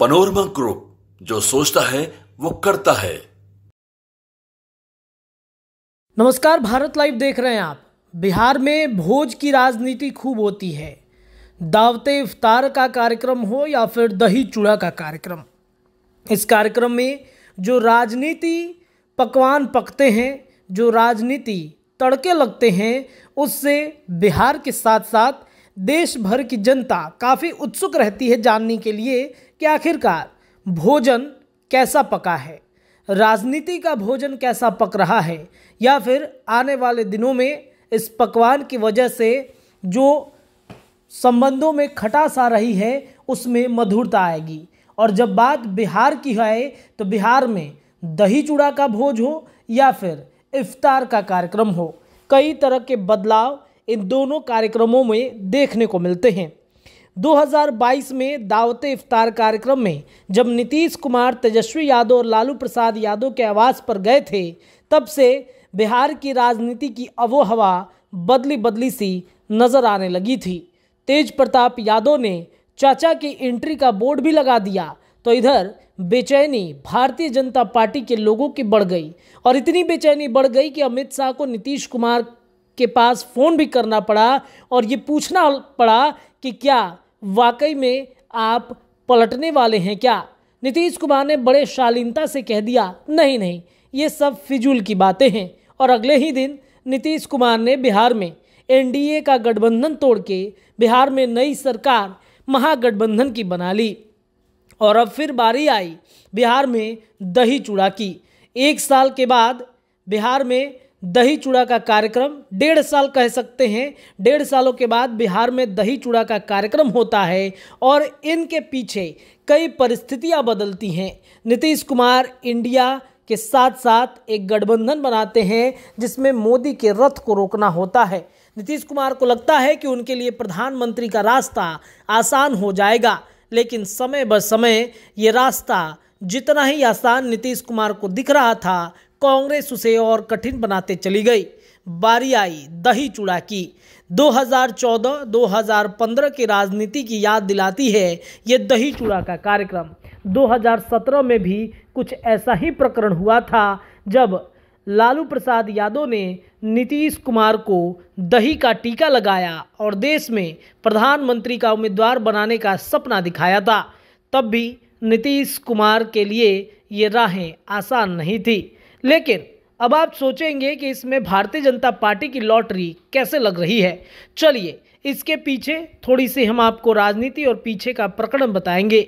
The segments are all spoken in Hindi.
पनोरमा ग्रुप जो सोचता है वो करता है नमस्कार भारत लाइव देख रहे हैं आप बिहार में भोज की राजनीति खूब होती है दावते इफ्तार का कार्यक्रम हो या फिर दही चूड़ा का कार्यक्रम इस कार्यक्रम में जो राजनीति पकवान पकते हैं जो राजनीति तड़के लगते हैं उससे बिहार के साथ साथ देश भर की जनता काफ़ी उत्सुक रहती है जानने के लिए कि आखिरकार भोजन कैसा पका है राजनीति का भोजन कैसा पक रहा है या फिर आने वाले दिनों में इस पकवान की वजह से जो संबंधों में खटास आ रही है उसमें मधुरता आएगी और जब बात बिहार की है तो बिहार में दही चूड़ा का भोज हो या फिर इफ्तार का कार्यक्रम हो कई तरह के बदलाव इन दोनों कार्यक्रमों में देखने को मिलते हैं 2022 में दावत इफ्तार कार्यक्रम में जब नीतीश कुमार तेजस्वी यादव और लालू प्रसाद यादव के आवास पर गए थे तब से बिहार की राजनीति की अवो हवा बदली बदली सी नज़र आने लगी थी तेज प्रताप यादव ने चाचा की एंट्री का बोर्ड भी लगा दिया तो इधर बेचैनी भारतीय जनता पार्टी के लोगों की बढ़ गई और इतनी बेचैनी बढ़ गई कि अमित शाह को नीतीश कुमार के पास फ़ोन भी करना पड़ा और ये पूछना पड़ा कि क्या वाकई में आप पलटने वाले हैं क्या नीतीश कुमार ने बड़े शालीनता से कह दिया नहीं नहीं ये सब फिजूल की बातें हैं और अगले ही दिन नीतीश कुमार ने बिहार में एनडीए का गठबंधन तोड़ के बिहार में नई सरकार महागठबंधन की बना ली और अब फिर बारी आई बिहार में दही चूड़ा की एक साल के बाद बिहार में दही चूड़ा का कार्यक्रम डेढ़ साल कह सकते हैं डेढ़ सालों के बाद बिहार में दही चूड़ा का कार्यक्रम होता है और इनके पीछे कई परिस्थितियां बदलती हैं नीतीश कुमार इंडिया के साथ साथ एक गठबंधन बनाते हैं जिसमें मोदी के रथ को रोकना होता है नीतीश कुमार को लगता है कि उनके लिए प्रधानमंत्री का रास्ता आसान हो जाएगा लेकिन समय ब समय ये रास्ता जितना ही आसान नीतीश कुमार को दिख रहा था कांग्रेस उसे और कठिन बनाते चली गई बारी आई दही चूड़ा की 2014-2015 की राजनीति की याद दिलाती है ये दही चूड़ा का कार्यक्रम 2017 में भी कुछ ऐसा ही प्रकरण हुआ था जब लालू प्रसाद यादव ने नीतीश कुमार को दही का टीका लगाया और देश में प्रधानमंत्री का उम्मीदवार बनाने का सपना दिखाया था तब भी नीतीश कुमार के लिए ये राहें आसान नहीं थी लेकिन अब आप सोचेंगे कि इसमें भारतीय जनता पार्टी की लॉटरी कैसे लग रही है चलिए इसके पीछे थोड़ी सी हम आपको राजनीति और पीछे का प्रकरण बताएंगे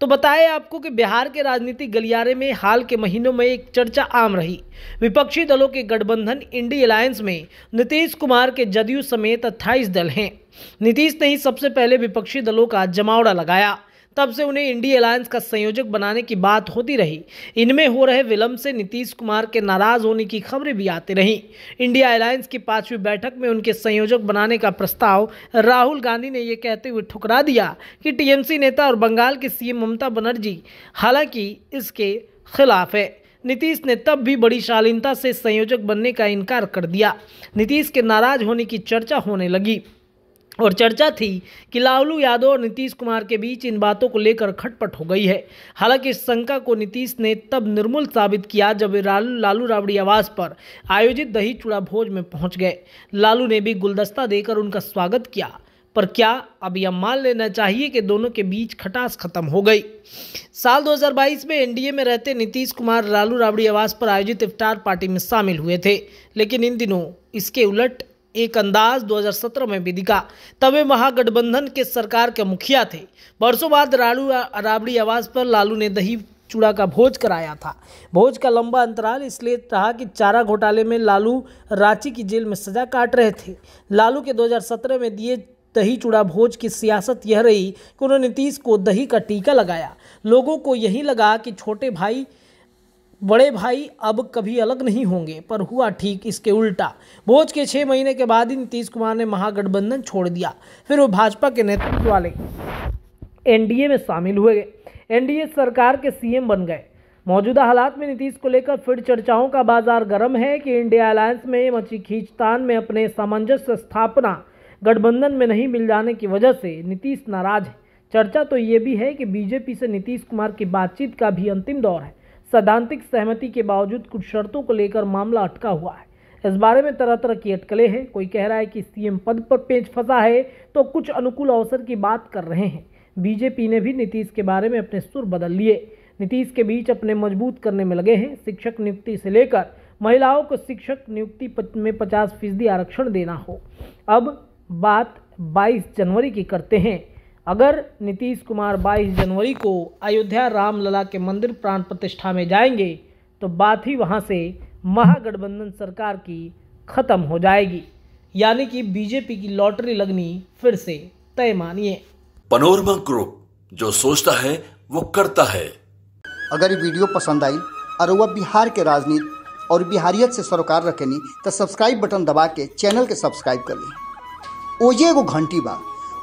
तो बताए आपको कि बिहार के राजनीतिक गलियारे में हाल के महीनों में एक चर्चा आम रही विपक्षी दलों के गठबंधन इंडी अलायंस में नीतीश कुमार के जदयू समेत अट्ठाईस दल हैं नीतीश ने ही सबसे पहले विपक्षी दलों का जमावड़ा लगाया तब से उन्हें इंडी अलायंस का संयोजक बनाने की बात होती रही इनमें हो रहे विलंब से नीतीश कुमार के नाराज होने की खबरें भी आती रहीं इंडिया अलायंस की पांचवी बैठक में उनके संयोजक बनाने का प्रस्ताव राहुल गांधी ने यह कहते हुए ठुकरा दिया कि टीएमसी नेता और बंगाल के सीएम ममता बनर्जी हालांकि इसके खिलाफ है नीतीश ने तब भी बड़ी शालीनता से संयोजक बनने का इनकार कर दिया नीतीश के नाराज होने की चर्चा होने लगी और चर्चा थी कि लालू यादव और नीतीश कुमार के बीच इन बातों को लेकर खटपट हो गई है हालांकि इस शंका को नीतीश ने तब निर्मूल साबित किया जब लालू राबड़ी आवास पर आयोजित दही चूड़ा भोज में पहुंच गए लालू ने भी गुलदस्ता देकर उनका स्वागत किया पर क्या अब यह मान लेना चाहिए कि दोनों के बीच खटास खत्म हो गई साल 2022 में एनडीए में रहते नीतीश कुमार लालू राबड़ी आवास पर आयोजित इफ्तार पार्टी में शामिल हुए थे लेकिन इन दिनों इसके उलट एक अंदाज 2017 में भी दिखा तब वे महागठबंधन के सरकार के मुखिया थे बरसों बाद रालू राबड़ी आवाज पर लालू ने दही चूड़ा का भोज कराया था भोज का लंबा अंतराल इसलिए रहा कि चारा घोटाले में लालू रांची की जेल में सजा काट रहे थे लालू के 2017 में दिए दही चूड़ा भोज की सियासत यह रही कि उन्होंने नीतीश को दही का टीका लगाया लोगों को यही लगा कि छोटे भाई बड़े भाई अब कभी अलग नहीं होंगे पर हुआ ठीक इसके उल्टा बोझ के छः महीने के बाद ही नीतीश कुमार ने महागठबंधन छोड़ दिया फिर वो भाजपा के नेतृत्व वाले एनडीए में शामिल हुए एनडीए सरकार के सीएम बन गए मौजूदा हालात में नीतीश को लेकर फिर चर्चाओं का बाजार गर्म है कि इंडिया अलायंस में मची खींचतान में अपने सामंजस्य स्थापना गठबंधन में नहीं मिल जाने की वजह से नीतीश नाराज है चर्चा तो ये भी है कि बीजेपी से नीतीश कुमार की बातचीत का भी अंतिम दौर है सैद्धांतिक सहमति के बावजूद कुछ शर्तों को लेकर मामला अटका हुआ है इस बारे में तरह तरह की अटकलें हैं कोई कह रहा है कि सीएम पद पर पेंच फंसा है तो कुछ अनुकूल अवसर की बात कर रहे हैं बीजेपी ने भी नीतीश के बारे में अपने सुर बदल लिए नीतीश के बीच अपने मजबूत करने में लगे हैं शिक्षक नियुक्ति से लेकर महिलाओं को शिक्षक नियुक्ति में पचास फीसदी आरक्षण देना हो अब बात 22 जनवरी की करते हैं अगर नीतीश कुमार 22 जनवरी को अयोध्या रामलला के मंदिर प्राण प्रतिष्ठा में जाएंगे तो बात ही वहाँ से महागठबंधन सरकार की ख़त्म हो जाएगी यानी कि बीजेपी की लॉटरी लगनी फिर से तय मानिए पनोरमा ग्रुप जो सोचता है वो करता है अगर ये वीडियो पसंद आई और वह बिहार के राजनीति और बिहारियत से सरोकार रखेनी तो सब्सक्राइब बटन दबा के चैनल के सब्सक्राइब कर ली ओजे एगो घंटी बा